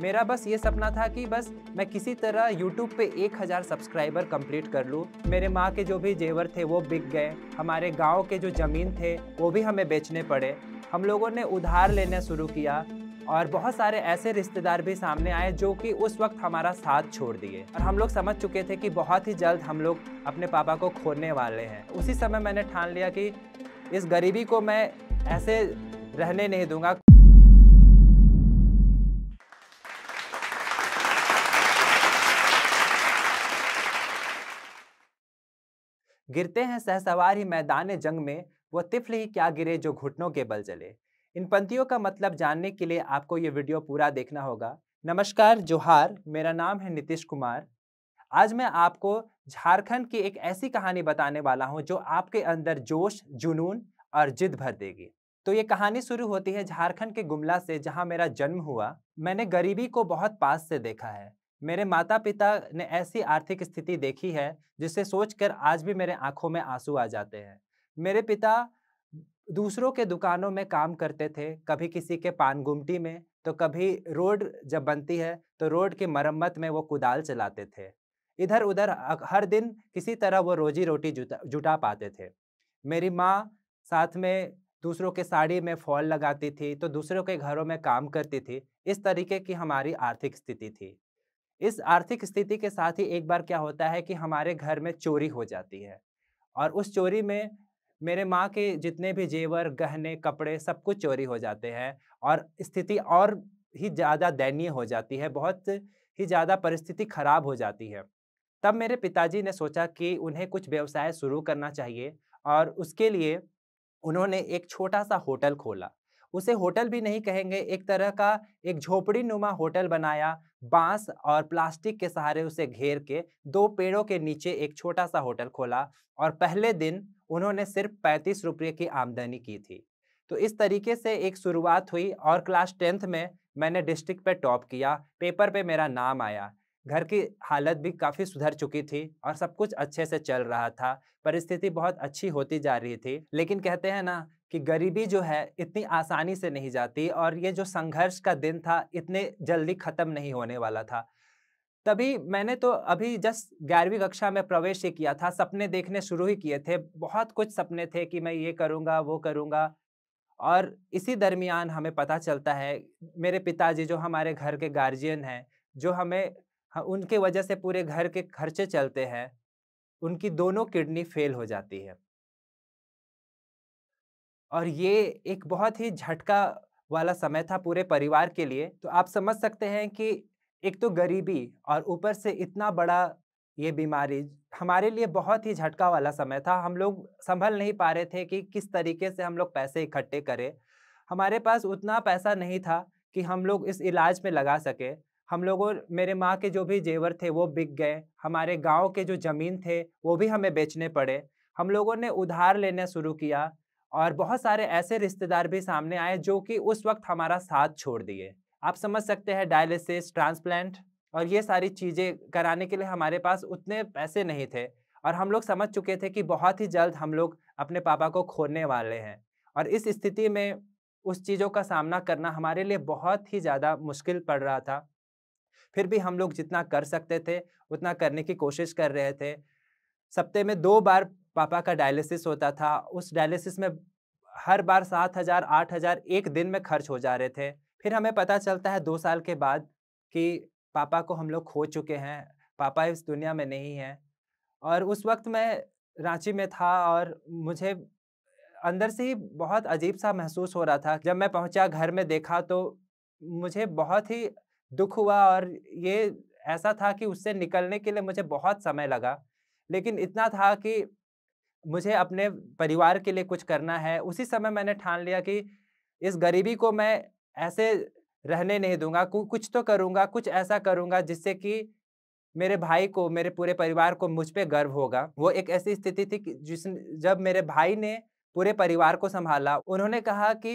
मेरा बस ये सपना था कि बस मैं किसी तरह YouTube पे 1000 सब्सक्राइबर कंप्लीट कर लूँ मेरे माँ के जो भी जेवर थे वो बिक गए हमारे गांव के जो ज़मीन थे वो भी हमें बेचने पड़े हम लोगों ने उधार लेना शुरू किया और बहुत सारे ऐसे रिश्तेदार भी सामने आए जो कि उस वक्त हमारा साथ छोड़ दिए और हम लोग समझ चुके थे कि बहुत ही जल्द हम लोग अपने पापा को खोने वाले हैं उसी समय मैंने ठान लिया कि इस गरीबी को मैं ऐसे रहने नहीं दूंगा गिरते हैं सहसवार ही मैदान जंग में वो तिफल ही क्या गिरे जो घुटनों के बल जले इन पंक्तियों का मतलब जानने के लिए आपको ये वीडियो पूरा देखना होगा नमस्कार जोहार मेरा नाम है नीतीश कुमार आज मैं आपको झारखंड की एक ऐसी कहानी बताने वाला हूँ जो आपके अंदर जोश जुनून और जिद भर देगी तो ये कहानी शुरू होती है झारखंड के गुमला से जहाँ मेरा जन्म हुआ मैंने गरीबी को बहुत पास से देखा है मेरे माता पिता ने ऐसी आर्थिक स्थिति देखी है जिसे सोचकर आज भी मेरे आंखों में आंसू आ जाते हैं मेरे पिता दूसरों के दुकानों में काम करते थे कभी किसी के पान गुमटी में तो कभी रोड जब बनती है तो रोड की मरम्मत में वो कुदाल चलाते थे इधर उधर हर दिन किसी तरह वो रोजी रोटी जुटा जुटा पाते थे मेरी माँ साथ में दूसरों के साड़ी में फॉल लगाती थी तो दूसरों के घरों में काम करती थी इस तरीके की हमारी आर्थिक स्थिति थी इस आर्थिक स्थिति के साथ ही एक बार क्या होता है कि हमारे घर में चोरी हो जाती है और उस चोरी में मेरे माँ के जितने भी जेवर गहने कपड़े सब कुछ चोरी हो जाते हैं और स्थिति और ही ज़्यादा दयनीय हो जाती है बहुत ही ज़्यादा परिस्थिति खराब हो जाती है तब मेरे पिताजी ने सोचा कि उन्हें कुछ व्यवसाय शुरू करना चाहिए और उसके लिए उन्होंने एक छोटा सा होटल खोला उसे होटल भी नहीं कहेंगे एक तरह का एक झोपड़ी नुमा होटल बनाया बांस और प्लास्टिक के सहारे उसे घेर के दो पेड़ों के नीचे एक छोटा सा होटल खोला और पहले दिन उन्होंने सिर्फ पैंतीस रुपये की आमदनी की थी तो इस तरीके से एक शुरुआत हुई और क्लास टेंथ में मैंने डिस्ट्रिक्ट पे टॉप किया पेपर पे मेरा नाम आया घर की हालत भी काफ़ी सुधर चुकी थी और सब कुछ अच्छे से चल रहा था परिस्थिति बहुत अच्छी होती जा रही थी लेकिन कहते हैं ना कि गरीबी जो है इतनी आसानी से नहीं जाती और ये जो संघर्ष का दिन था इतने जल्दी ख़त्म नहीं होने वाला था तभी मैंने तो अभी जस्ट ग्यारहवीं कक्षा में प्रवेश ही किया था सपने देखने शुरू ही किए थे बहुत कुछ सपने थे कि मैं ये करूँगा वो करूँगा और इसी दरमियान हमें पता चलता है मेरे पिताजी जो हमारे घर के गार्जियन हैं जो हमें हाँ, उनके वजह से पूरे घर के खर्चे चलते हैं उनकी दोनों किडनी फेल हो जाती है और ये एक बहुत ही झटका वाला समय था पूरे परिवार के लिए तो आप समझ सकते हैं कि एक तो गरीबी और ऊपर से इतना बड़ा ये बीमारी हमारे लिए बहुत ही झटका वाला समय था हम लोग संभल नहीं पा रहे थे कि किस तरीके से हम लोग पैसे इकट्ठे करें हमारे पास उतना पैसा नहीं था कि हम लोग इस इलाज में लगा सके हम लोगों मेरे माँ के जो भी जेवर थे वो बिक गए हमारे गांव के जो ज़मीन थे वो भी हमें बेचने पड़े हम लोगों ने उधार लेना शुरू किया और बहुत सारे ऐसे रिश्तेदार भी सामने आए जो कि उस वक्त हमारा साथ छोड़ दिए आप समझ सकते हैं डायलिसिस ट्रांसप्लांट और ये सारी चीज़ें कराने के लिए हमारे पास उतने पैसे नहीं थे और हम लोग समझ चुके थे कि बहुत ही जल्द हम लोग अपने पापा को खोने वाले हैं और इस स्थिति में उस चीज़ों का सामना करना हमारे लिए बहुत ही ज़्यादा मुश्किल पड़ रहा था फिर भी हम लोग जितना कर सकते थे उतना करने की कोशिश कर रहे थे सप्ते में दो बार पापा का डायलिसिस होता था उस डायलिसिस में हर बार सात हज़ार आठ हज़ार एक दिन में खर्च हो जा रहे थे फिर हमें पता चलता है दो साल के बाद कि पापा को हम लोग खो चुके हैं पापा इस दुनिया में नहीं हैं और उस वक्त मैं रांची में था और मुझे अंदर से ही बहुत अजीब सा महसूस हो रहा था जब मैं पहुंचा घर में देखा तो मुझे बहुत ही दुख हुआ और ये ऐसा था कि उससे निकलने के लिए मुझे बहुत समय लगा लेकिन इतना था कि मुझे अपने परिवार के लिए कुछ करना है उसी समय मैंने ठान लिया कि इस गरीबी को मैं ऐसे रहने नहीं दूंगा कुछ तो करूंगा कुछ ऐसा करूंगा जिससे कि मेरे भाई को मेरे पूरे परिवार को मुझ पर गर्व होगा वो एक ऐसी स्थिति थी कि जिस जब मेरे भाई ने पूरे परिवार को संभाला उन्होंने कहा कि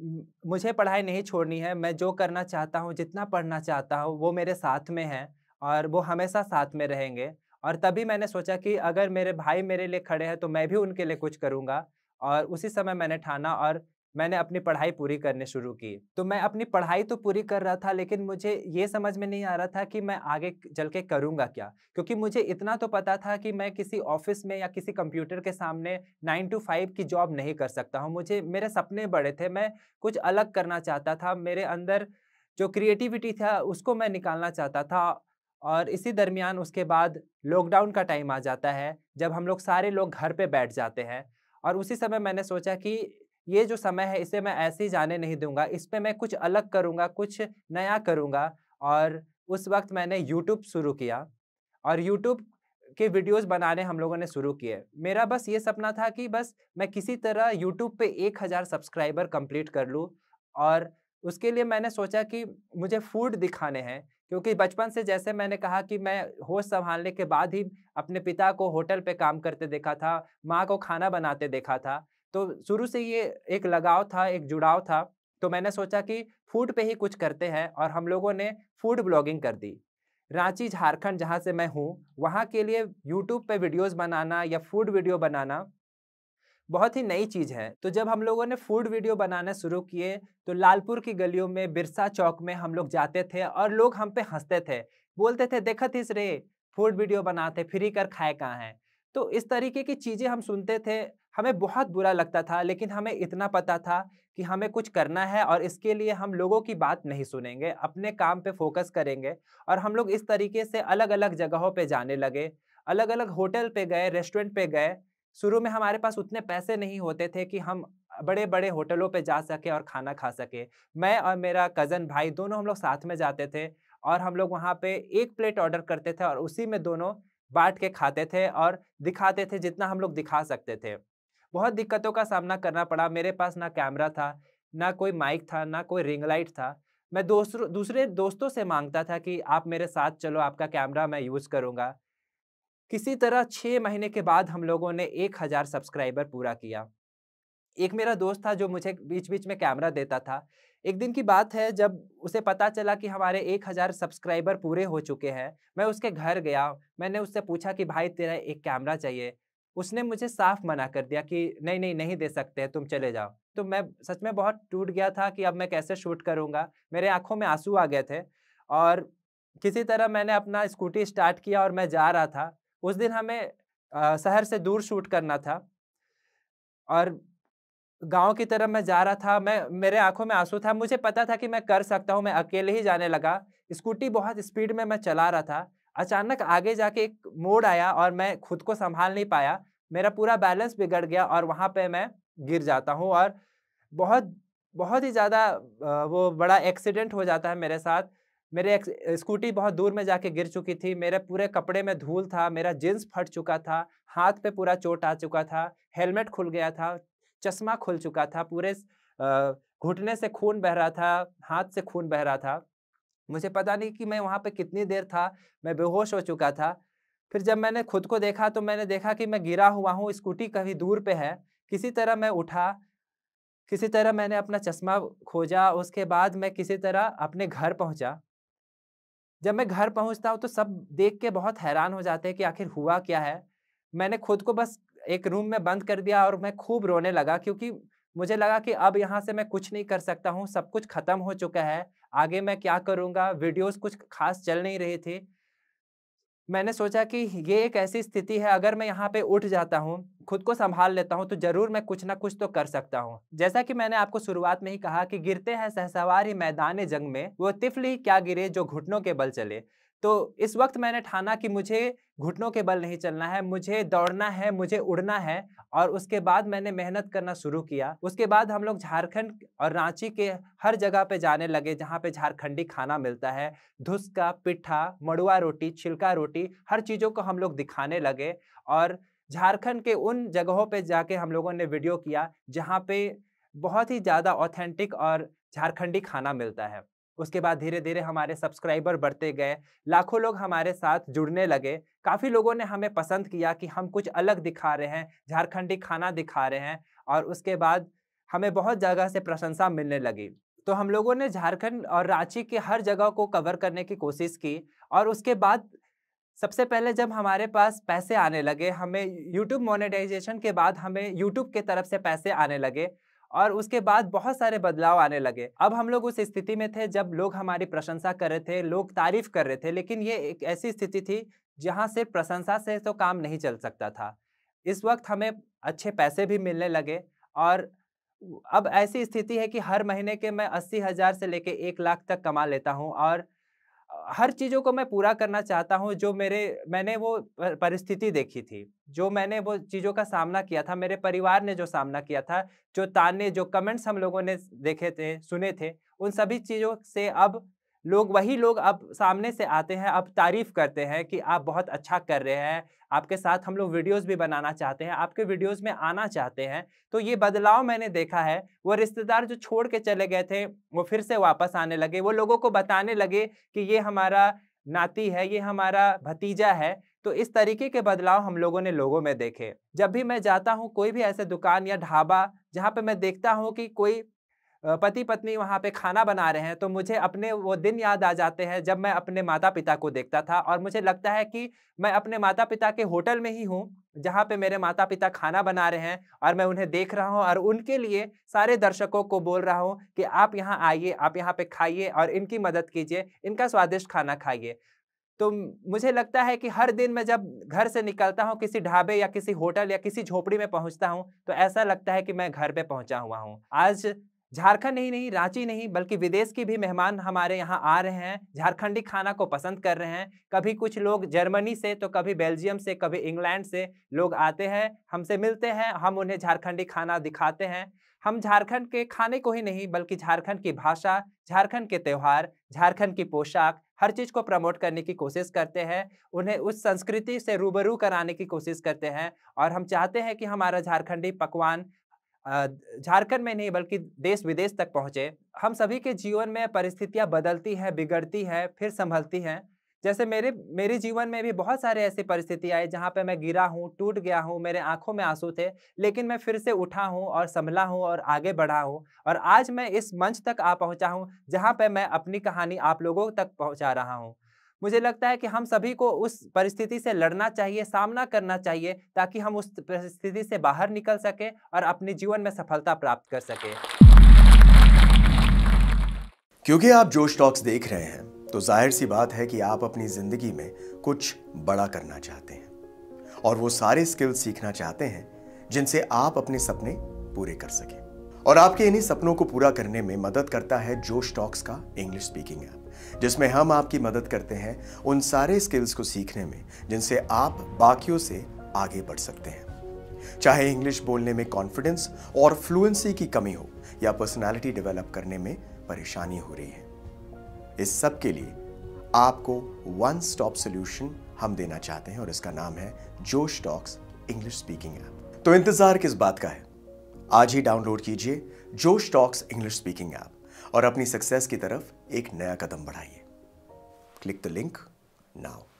मुझे पढ़ाई नहीं छोड़नी है मैं जो करना चाहता हूँ जितना पढ़ना चाहता हूँ वो मेरे साथ में है और वो हमेशा साथ में रहेंगे और तभी मैंने सोचा कि अगर मेरे भाई मेरे लिए खड़े हैं तो मैं भी उनके लिए कुछ करूँगा और उसी समय मैंने ठाना और मैंने अपनी पढ़ाई पूरी करने शुरू की तो मैं अपनी पढ़ाई तो पूरी कर रहा था लेकिन मुझे ये समझ में नहीं आ रहा था कि मैं आगे चल के करूँगा क्या क्योंकि मुझे इतना तो पता था कि मैं किसी ऑफिस में या किसी कंप्यूटर के सामने नाइन टू फाइव की जॉब नहीं कर सकता हूँ मुझे मेरे सपने बड़े थे मैं कुछ अलग करना चाहता था मेरे अंदर जो क्रिएटिविटी था उसको मैं निकालना चाहता था और इसी दरमियान उसके बाद लॉकडाउन का टाइम आ जाता है जब हम लोग सारे लोग घर पर बैठ जाते हैं और उसी समय मैंने सोचा कि ये जो समय है इसे मैं ऐसे ही जाने नहीं दूंगा इस पर मैं कुछ अलग करूँगा कुछ नया करूँगा और उस वक्त मैंने यूट्यूब शुरू किया और यूट्यूब के वीडियोस बनाने हम लोगों ने शुरू किए मेरा बस ये सपना था कि बस मैं किसी तरह यूट्यूब पे एक हज़ार सब्सक्राइबर कंप्लीट कर लूँ और उसके लिए मैंने सोचा कि मुझे फूड दिखाने हैं क्योंकि बचपन से जैसे मैंने कहा कि मैं होश संभालने के बाद ही अपने पिता को होटल पे काम करते देखा था माँ को खाना बनाते देखा था तो शुरू से ये एक लगाव था एक जुड़ाव था तो मैंने सोचा कि फूड पे ही कुछ करते हैं और हम लोगों ने फूड ब्लॉगिंग कर दी रांची झारखंड जहाँ से मैं हूँ वहाँ के लिए यूट्यूब पे वीडियोस बनाना या फूड वीडियो बनाना बहुत ही नई चीज़ है तो जब हम लोगों ने फूड वीडियो बनाना शुरू किए तो लालपुर की गलियों में बिरसा चौक में हम लोग जाते थे और लोग हम पे हंसते थे बोलते थे देखत इस रे फूड वीडियो बनाते फ्री कर खाए कहाँ हैं तो इस तरीके की चीज़ें हम सुनते थे हमें बहुत बुरा लगता था लेकिन हमें इतना पता था कि हमें कुछ करना है और इसके लिए हम लोगों की बात नहीं सुनेंगे अपने काम पे फोकस करेंगे और हम लोग इस तरीके से अलग अलग जगहों पे जाने लगे अलग अलग होटल पे गए रेस्टोरेंट पे गए शुरू में हमारे पास उतने पैसे नहीं होते थे कि हम बड़े बड़े होटलों पे जा सके और खाना खा सके मैं और मेरा कज़न भाई दोनों हम लोग साथ में जाते थे और हम लोग वहाँ पर एक प्लेट ऑर्डर करते थे और उसी में दोनों बांट के खाते थे और दिखाते थे जितना हम लोग दिखा सकते थे बहुत दिक्कतों का सामना करना पड़ा मेरे पास ना कैमरा था ना कोई माइक था ना कोई रिंग लाइट था मैं दूसरों दूसरे दोस्तों से मांगता था कि आप मेरे साथ चलो आपका कैमरा मैं यूज़ करूँगा किसी तरह छः महीने के बाद हम लोगों ने एक हज़ार सब्सक्राइबर पूरा किया एक मेरा दोस्त था जो मुझे बीच बीच में कैमरा देता था एक दिन की बात है जब उसे पता चला कि हमारे एक हज़ार सब्सक्राइबर पूरे हो चुके हैं मैं उसके घर गया मैंने उससे पूछा कि भाई तेरा एक कैमरा चाहिए उसने मुझे साफ मना कर दिया कि नहीं नहीं नहीं दे सकते तुम चले जाओ तो मैं सच में बहुत टूट गया था कि अब मैं कैसे शूट करूँगा मेरे आँखों में आंसू आ गए थे और किसी तरह मैंने अपना स्कूटी स्टार्ट किया और मैं जा रहा था उस दिन हमें शहर से दूर शूट करना था और गांव की तरफ मैं जा रहा था मैं मेरे आंखों में आंसू था मुझे पता था कि मैं कर सकता हूँ मैं अकेले ही जाने लगा स्कूटी बहुत स्पीड में मैं चला रहा था अचानक आगे जाके एक मोड़ आया और मैं खुद को संभाल नहीं पाया मेरा पूरा बैलेंस बिगड़ गया और वहाँ पे मैं गिर जाता हूँ और बहुत बहुत ही ज़्यादा वो बड़ा एक्सीडेंट हो जाता है मेरे साथ मेरे स्कूटी बहुत दूर में जाके गिर चुकी थी मेरे पूरे कपड़े में धूल था मेरा जीन्स फट चुका था हाथ पे पूरा चोट आ चुका था हेलमेट खुल गया था चश्मा खुल चुका था पूरे घुटने से खून बह रहा था हाथ से खून बह रहा था मुझे पता नहीं कि मैं वहाँ पर कितनी देर था मैं बेहोश हो चुका था फिर जब मैंने खुद को देखा तो मैंने देखा कि मैं गिरा हुआ हूँ स्कूटी कहीं दूर पे है किसी तरह मैं उठा किसी तरह मैंने अपना चश्मा खोजा उसके बाद मैं किसी तरह अपने घर पहुँचा जब मैं घर पहुँचता हूँ तो सब देख के बहुत हैरान हो जाते हैं कि आखिर हुआ क्या है मैंने खुद को बस एक रूम में बंद कर दिया और मैं खूब रोने लगा क्योंकि मुझे लगा कि अब यहाँ से मैं कुछ नहीं कर सकता हूँ सब कुछ खत्म हो चुका है आगे मैं क्या करूँगा वीडियोस कुछ खास चल नहीं रहे थे मैंने सोचा कि ये एक ऐसी स्थिति है अगर मैं यहाँ पे उठ जाता हूँ खुद को संभाल लेता हूँ तो ज़रूर मैं कुछ ना कुछ तो कर सकता हूँ जैसा कि मैंने आपको शुरुआत में ही कहा कि गिरते हैं सहसवार ही मैदान जंग में वो तिफली क्या गिरे जो घुटनों के बल चले तो इस वक्त मैंने ठाना कि मुझे घुटनों के बल नहीं चलना है मुझे दौड़ना है मुझे उड़ना है और उसके बाद मैंने मेहनत करना शुरू किया उसके बाद हम लोग झारखंड और रांची के हर जगह पे जाने लगे जहाँ पे झारखंडी खाना मिलता है धुसका पिट्ठा मड़ुआ रोटी छिलका रोटी हर चीज़ों को हम लोग दिखाने लगे और झारखंड के उन जगहों पर जाके हम लोगों ने वीडियो किया जहाँ पे बहुत ही ज़्यादा ऑथेंटिक और झारखंडी खाना मिलता है उसके बाद धीरे धीरे हमारे सब्सक्राइबर बढ़ते गए लाखों लोग हमारे साथ जुड़ने लगे काफ़ी लोगों ने हमें पसंद किया कि हम कुछ अलग दिखा रहे हैं झारखंडी खाना दिखा रहे हैं और उसके बाद हमें बहुत जगह से प्रशंसा मिलने लगी तो हम लोगों ने झारखंड और रांची के हर जगह को कवर करने की कोशिश की और उसके बाद सबसे पहले जब हमारे पास पैसे आने लगे हमें YouTube मोनेटाइजेशन के बाद हमें YouTube के तरफ से पैसे आने लगे और उसके बाद बहुत सारे बदलाव आने लगे अब हम लोग उस स्थिति में थे जब लोग हमारी प्रशंसा कर रहे थे लोग तारीफ कर रहे थे लेकिन ये एक ऐसी स्थिति थी जहाँ सिर्फ प्रशंसा से तो काम नहीं चल सकता था इस वक्त हमें अच्छे पैसे भी मिलने लगे और अब ऐसी स्थिति है कि हर महीने के मैं अस्सी हज़ार से लेके एक लाख तक कमा लेता हूँ और हर चीज़ों को मैं पूरा करना चाहता हूँ जो मेरे मैंने वो परिस्थिति देखी थी जो मैंने वो चीज़ों का सामना किया था मेरे परिवार ने जो सामना किया था जो ताने जो कमेंट्स हम लोगों ने देखे थे सुने थे उन सभी चीज़ों से अब लोग वही लोग अब सामने से आते हैं अब तारीफ़ करते हैं कि आप बहुत अच्छा कर रहे हैं आपके साथ हम लोग वीडियोस भी बनाना चाहते हैं आपके वीडियोस में आना चाहते हैं तो ये बदलाव मैंने देखा है वो रिश्तेदार जो छोड़ के चले गए थे वो फिर से वापस आने लगे वो लोगों को बताने लगे कि ये हमारा नाती है ये हमारा भतीजा है तो इस तरीके के बदलाव हम लोगों ने लोगों में देखे जब भी मैं जाता हूँ कोई भी ऐसे दुकान या ढाबा जहाँ पर मैं देखता हूँ कि कोई पति पत्नी वहाँ पे खाना बना रहे हैं तो मुझे अपने वो दिन याद आ जाते हैं जब मैं अपने माता पिता को देखता था और मुझे लगता है कि मैं अपने माता पिता के होटल में ही हूँ जहाँ पे मेरे माता पिता खाना बना रहे हैं और मैं उन्हें देख रहा हूँ और उनके लिए सारे दर्शकों को बोल रहा हूँ कि आप यहाँ आइए आप यहाँ पे खाइए और इनकी मदद कीजिए इनका स्वादिष्ट खाना खाइए तो मुझे लगता है कि हर दिन मैं जब घर से निकलता हूँ किसी ढाबे या किसी होटल या किसी झोपड़ी में पहुँचता हूँ तो ऐसा लगता है कि मैं घर पे पहुँचा हुआ हूँ आज झारखंड ही नहीं रांची नहीं बल्कि विदेश के भी मेहमान हमारे यहाँ आ रहे हैं झारखंडी खाना को पसंद कर रहे हैं कभी कुछ लोग जर्मनी से तो कभी बेल्जियम से कभी इंग्लैंड से लोग आते हैं हमसे मिलते हैं हम उन्हें झारखंडी खाना दिखाते हैं हम झारखंड के खाने को ही नहीं बल्कि झारखंड की भाषा झारखंड के त्यौहार झारखंड की पोशाक हर चीज़ को प्रमोट करने की कोशिश करते हैं उन्हें उस संस्कृति से रूबरू कराने की कोशिश करते हैं और हम चाहते हैं कि हमारा झारखंडी पकवान झारखंड में नहीं बल्कि देश विदेश तक पहुँचे हम सभी के जीवन में परिस्थितियाँ बदलती हैं बिगड़ती हैं फिर संभलती हैं जैसे मेरे मेरे जीवन में भी बहुत सारे ऐसी परिस्थिति आई जहाँ पे मैं गिरा हूँ टूट गया हूँ मेरे आंखों में आंसू थे लेकिन मैं फिर से उठा हूँ और संभला हूँ और आगे बढ़ा हूँ और आज मैं इस मंच तक आ पहुँचा हूँ जहाँ पे मैं अपनी कहानी आप लोगों तक पहुँचा रहा हूँ मुझे लगता है कि हम सभी को उस परिस्थिति से लड़ना चाहिए सामना करना चाहिए ताकि हम उस परिस्थिति से बाहर निकल सके और अपने जीवन में सफलता प्राप्त कर सके क्योंकि आप जोश टॉक्स देख रहे हैं तो जाहिर सी बात है कि आप अपनी ज़िंदगी में कुछ बड़ा करना चाहते हैं और वो सारे स्किल्स सीखना चाहते हैं जिनसे आप अपने सपने पूरे कर सके और आपके इन्हीं सपनों को पूरा करने में मदद करता है जोश टॉक्स का इंग्लिश स्पीकिंग ऐप जिसमें हम आपकी मदद करते हैं उन सारे स्किल्स को सीखने में जिनसे आप बाकियों से आगे बढ़ सकते हैं चाहे इंग्लिश बोलने में कॉन्फिडेंस और फ्लुएंसी की कमी हो या पर्सनालिटी डेवलप करने में परेशानी हो रही है इस सब के लिए आपको वन स्टॉप सोल्यूशन हम देना चाहते हैं और इसका नाम है जोश टॉक्स इंग्लिश स्पीकिंग ऐप तो इंतजार किस बात का है आज ही डाउनलोड कीजिए जोश टॉक्स इंग्लिश स्पीकिंग ऐप और अपनी सक्सेस की तरफ एक नया कदम बढ़ाइए क्लिक द लिंक नाउ